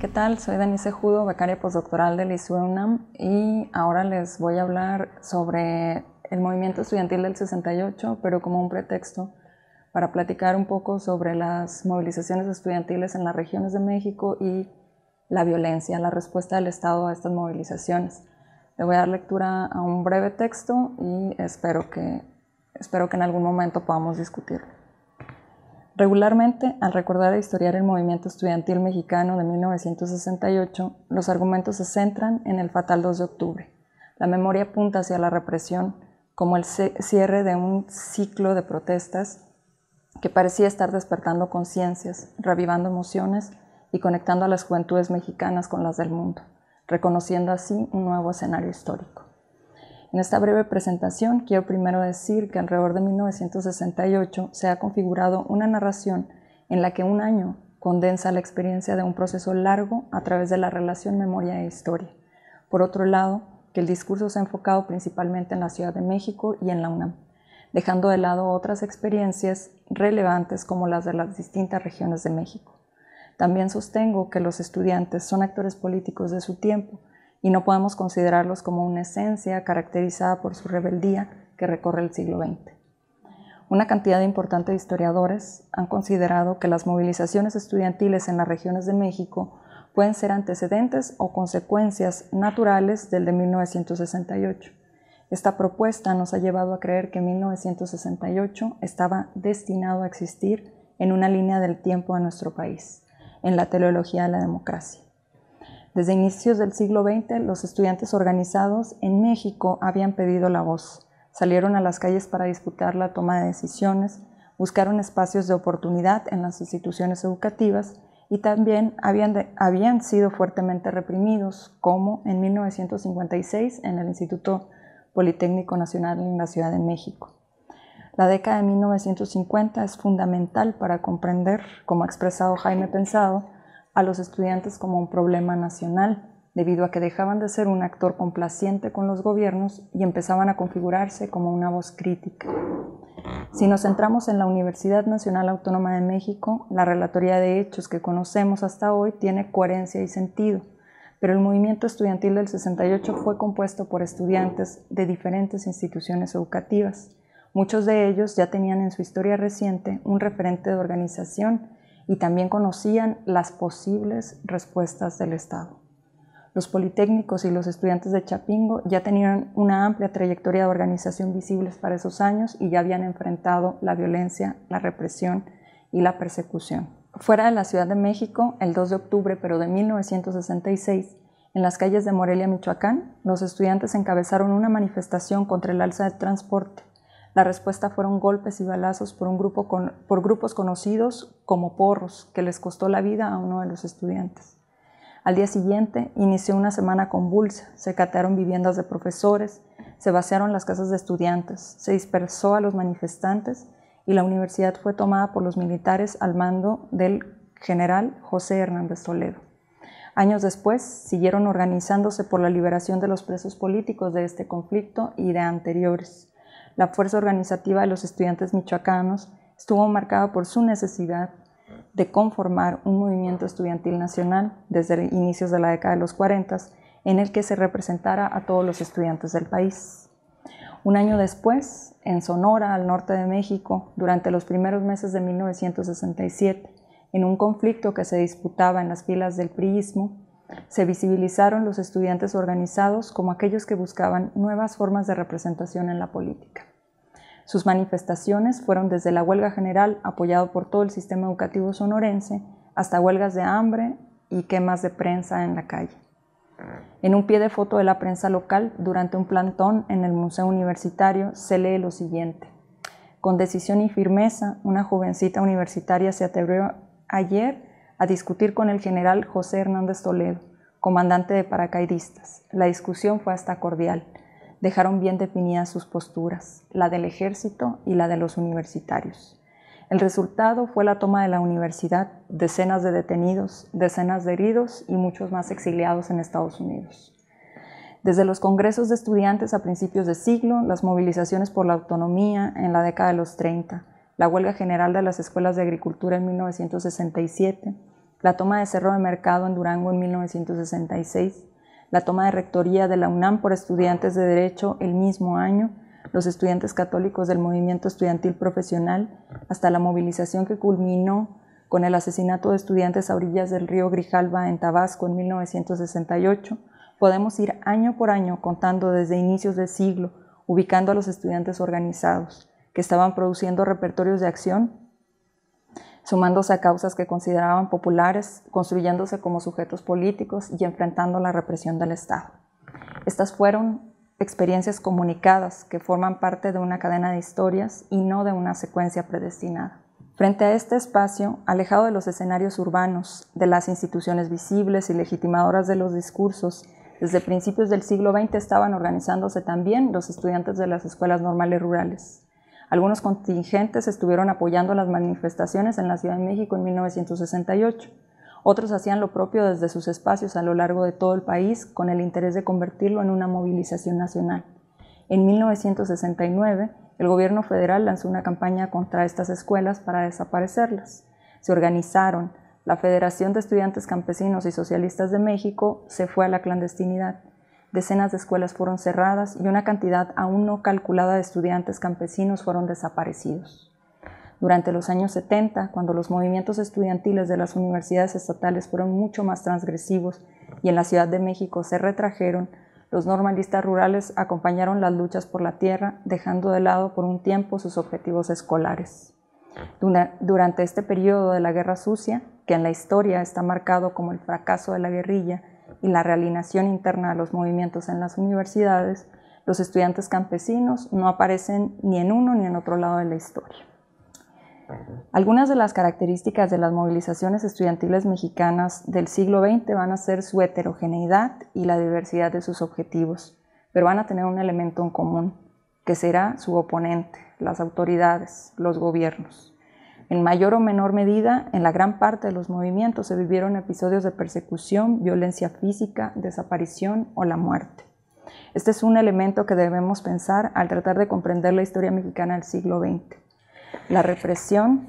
¿Qué tal? Soy Denise Judo, becaria postdoctoral de la UNAM y ahora les voy a hablar sobre el movimiento estudiantil del 68, pero como un pretexto para platicar un poco sobre las movilizaciones estudiantiles en las regiones de México y la violencia, la respuesta del Estado a estas movilizaciones. Le voy a dar lectura a un breve texto y espero que, espero que en algún momento podamos discutirlo. Regularmente, al recordar e historiar el movimiento estudiantil mexicano de 1968, los argumentos se centran en el fatal 2 de octubre. La memoria apunta hacia la represión como el cierre de un ciclo de protestas que parecía estar despertando conciencias, revivando emociones y conectando a las juventudes mexicanas con las del mundo, reconociendo así un nuevo escenario histórico. En esta breve presentación quiero primero decir que alrededor de 1968 se ha configurado una narración en la que un año condensa la experiencia de un proceso largo a través de la relación memoria e historia. Por otro lado, que el discurso se ha enfocado principalmente en la Ciudad de México y en la UNAM, dejando de lado otras experiencias relevantes como las de las distintas regiones de México. También sostengo que los estudiantes son actores políticos de su tiempo, y no podemos considerarlos como una esencia caracterizada por su rebeldía que recorre el siglo XX. Una cantidad importante de historiadores han considerado que las movilizaciones estudiantiles en las regiones de México pueden ser antecedentes o consecuencias naturales del de 1968. Esta propuesta nos ha llevado a creer que 1968 estaba destinado a existir en una línea del tiempo de nuestro país, en la teleología de la democracia. Desde inicios del siglo XX, los estudiantes organizados en México habían pedido la voz. Salieron a las calles para disputar la toma de decisiones, buscaron espacios de oportunidad en las instituciones educativas y también habían, sido fuertemente reprimidos, como en 1956 en el Instituto Politécnico Nacional en la Ciudad de México. La década de 1950 es fundamental para comprender, como ha expresado Jaime Pensado, a los estudiantes como un problema nacional, debido a que dejaban de ser un actor complaciente con los gobiernos y empezaban a configurarse como una voz crítica. Si nos centramos en la Universidad Nacional Autónoma de México, la relatoría de hechos que conocemos hasta hoy tiene coherencia y sentido, pero el movimiento estudiantil del 68 fue compuesto por estudiantes de diferentes instituciones educativas. Muchos de ellos ya tenían en su historia reciente un referente de organización y también conocían las posibles respuestas del Estado. Los politécnicos y los estudiantes de Chapingo ya tenían una amplia trayectoria de organización visibles para esos años y ya habían enfrentado la violencia, la represión y la persecución. Fuera de la Ciudad de México, el 2 de octubre pero de 1966, en las calles de Morelia, Michoacán, los estudiantes encabezaron una manifestación contra el alza de transporte la respuesta fueron golpes y balazos por, un grupo por grupos conocidos como porros, que les costó la vida a uno de los estudiantes. Al día siguiente inició una semana convulsa, se catearon viviendas de profesores, se vaciaron las casas de estudiantes, se dispersó a los manifestantes y la universidad fue tomada por los militares al mando del general José Hernández Toledo. Años después siguieron organizándose por la liberación de los presos políticos de este conflicto y de anteriores la fuerza organizativa de los estudiantes michoacanos estuvo marcada por su necesidad de conformar un movimiento estudiantil nacional desde inicios de la década de los 40 en el que se representara a todos los estudiantes del país. Un año después, en Sonora, al norte de México, durante los primeros meses de 1967, en un conflicto que se disputaba en las filas del priismo, se visibilizaron los estudiantes organizados como aquellos que buscaban nuevas formas de representación en la política. Sus manifestaciones fueron desde la huelga general, apoyado por todo el sistema educativo sonorense, hasta huelgas de hambre y quemas de prensa en la calle. En un pie de foto de la prensa local, durante un plantón en el Museo Universitario, se lee lo siguiente. Con decisión y firmeza, una jovencita universitaria se atrevió ayer a discutir con el general José Hernández Toledo, comandante de paracaidistas. La discusión fue hasta cordial. Dejaron bien definidas sus posturas, la del ejército y la de los universitarios. El resultado fue la toma de la universidad, decenas de detenidos, decenas de heridos y muchos más exiliados en Estados Unidos. Desde los congresos de estudiantes a principios de siglo, las movilizaciones por la autonomía en la década de los 30, la huelga general de las escuelas de agricultura en 1967, la toma de Cerro de Mercado en Durango en 1966, la toma de Rectoría de la UNAM por estudiantes de Derecho el mismo año, los estudiantes católicos del movimiento estudiantil profesional, hasta la movilización que culminó con el asesinato de estudiantes a orillas del río Grijalva en Tabasco en 1968, podemos ir año por año contando desde inicios del siglo, ubicando a los estudiantes organizados, que estaban produciendo repertorios de acción sumándose a causas que consideraban populares, construyéndose como sujetos políticos y enfrentando la represión del Estado. Estas fueron experiencias comunicadas que forman parte de una cadena de historias y no de una secuencia predestinada. Frente a este espacio, alejado de los escenarios urbanos, de las instituciones visibles y legitimadoras de los discursos, desde principios del siglo XX estaban organizándose también los estudiantes de las escuelas normales rurales. Algunos contingentes estuvieron apoyando las manifestaciones en la Ciudad de México en 1968. Otros hacían lo propio desde sus espacios a lo largo de todo el país con el interés de convertirlo en una movilización nacional. En 1969, el gobierno federal lanzó una campaña contra estas escuelas para desaparecerlas. Se organizaron, la Federación de Estudiantes Campesinos y Socialistas de México se fue a la clandestinidad decenas de escuelas fueron cerradas y una cantidad aún no calculada de estudiantes campesinos fueron desaparecidos. Durante los años 70, cuando los movimientos estudiantiles de las universidades estatales fueron mucho más transgresivos y en la Ciudad de México se retrajeron, los normalistas rurales acompañaron las luchas por la tierra, dejando de lado por un tiempo sus objetivos escolares. Durante este periodo de la Guerra Sucia, que en la historia está marcado como el fracaso de la guerrilla y la realinación interna de los movimientos en las universidades, los estudiantes campesinos no aparecen ni en uno ni en otro lado de la historia. Algunas de las características de las movilizaciones estudiantiles mexicanas del siglo XX van a ser su heterogeneidad y la diversidad de sus objetivos, pero van a tener un elemento en común, que será su oponente, las autoridades, los gobiernos. En mayor o menor medida, en la gran parte de los movimientos se vivieron episodios de persecución, violencia física, desaparición o la muerte. Este es un elemento que debemos pensar al tratar de comprender la historia mexicana del siglo XX. La represión,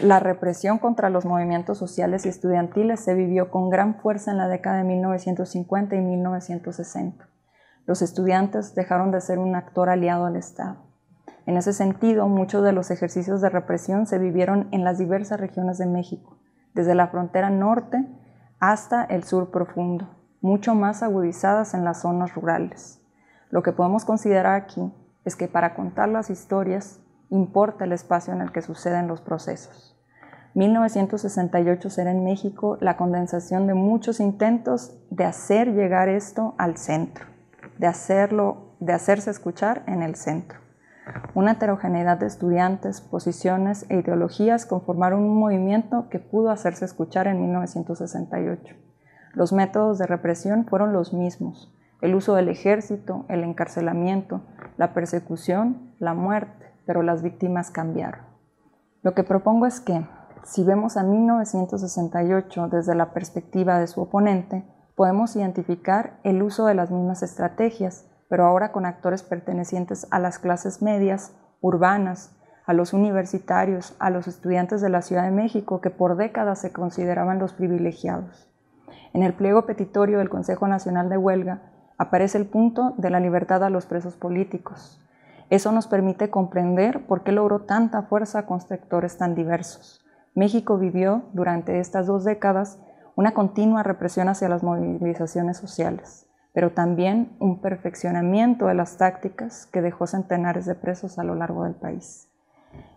la represión contra los movimientos sociales y estudiantiles se vivió con gran fuerza en la década de 1950 y 1960. Los estudiantes dejaron de ser un actor aliado al Estado. En ese sentido, muchos de los ejercicios de represión se vivieron en las diversas regiones de México, desde la frontera norte hasta el sur profundo, mucho más agudizadas en las zonas rurales. Lo que podemos considerar aquí es que para contar las historias importa el espacio en el que suceden los procesos. 1968 será en México la condensación de muchos intentos de hacer llegar esto al centro, de, hacerlo, de hacerse escuchar en el centro. Una heterogeneidad de estudiantes, posiciones e ideologías conformaron un movimiento que pudo hacerse escuchar en 1968. Los métodos de represión fueron los mismos, el uso del ejército, el encarcelamiento, la persecución, la muerte, pero las víctimas cambiaron. Lo que propongo es que, si vemos a 1968 desde la perspectiva de su oponente, podemos identificar el uso de las mismas estrategias, pero ahora con actores pertenecientes a las clases medias, urbanas, a los universitarios, a los estudiantes de la Ciudad de México que por décadas se consideraban los privilegiados. En el pliego petitorio del Consejo Nacional de Huelga aparece el punto de la libertad a los presos políticos. Eso nos permite comprender por qué logró tanta fuerza con sectores tan diversos. México vivió durante estas dos décadas una continua represión hacia las movilizaciones sociales pero también un perfeccionamiento de las tácticas que dejó centenares de presos a lo largo del país.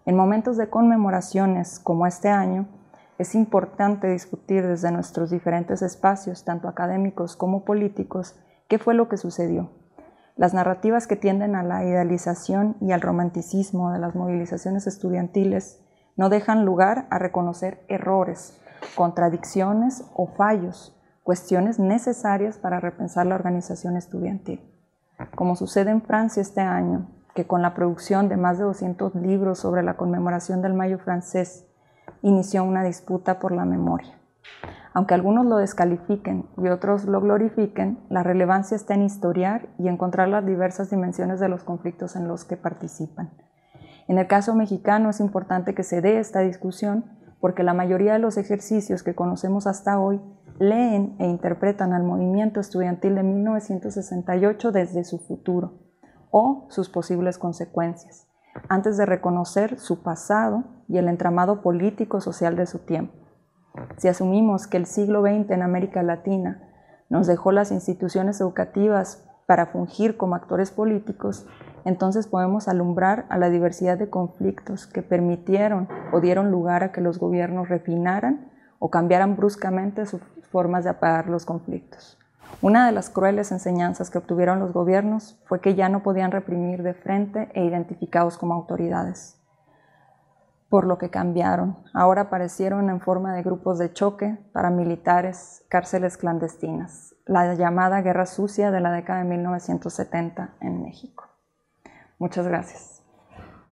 En momentos de conmemoraciones como este año, es importante discutir desde nuestros diferentes espacios, tanto académicos como políticos, qué fue lo que sucedió. Las narrativas que tienden a la idealización y al romanticismo de las movilizaciones estudiantiles no dejan lugar a reconocer errores, contradicciones o fallos cuestiones necesarias para repensar la organización estudiantil. Como sucede en Francia este año, que con la producción de más de 200 libros sobre la conmemoración del Mayo francés inició una disputa por la memoria. Aunque algunos lo descalifiquen y otros lo glorifiquen, la relevancia está en historiar y encontrar las diversas dimensiones de los conflictos en los que participan. En el caso mexicano es importante que se dé esta discusión porque la mayoría de los ejercicios que conocemos hasta hoy leen e interpretan al movimiento estudiantil de 1968 desde su futuro o sus posibles consecuencias, antes de reconocer su pasado y el entramado político-social de su tiempo. Si asumimos que el siglo XX en América Latina nos dejó las instituciones educativas para fungir como actores políticos, entonces podemos alumbrar a la diversidad de conflictos que permitieron o dieron lugar a que los gobiernos refinaran o cambiaran bruscamente su, formas de apagar los conflictos. Una de las crueles enseñanzas que obtuvieron los gobiernos fue que ya no podían reprimir de frente e identificados como autoridades. Por lo que cambiaron, ahora aparecieron en forma de grupos de choque, paramilitares, cárceles clandestinas, la llamada Guerra Sucia de la década de 1970 en México. Muchas gracias.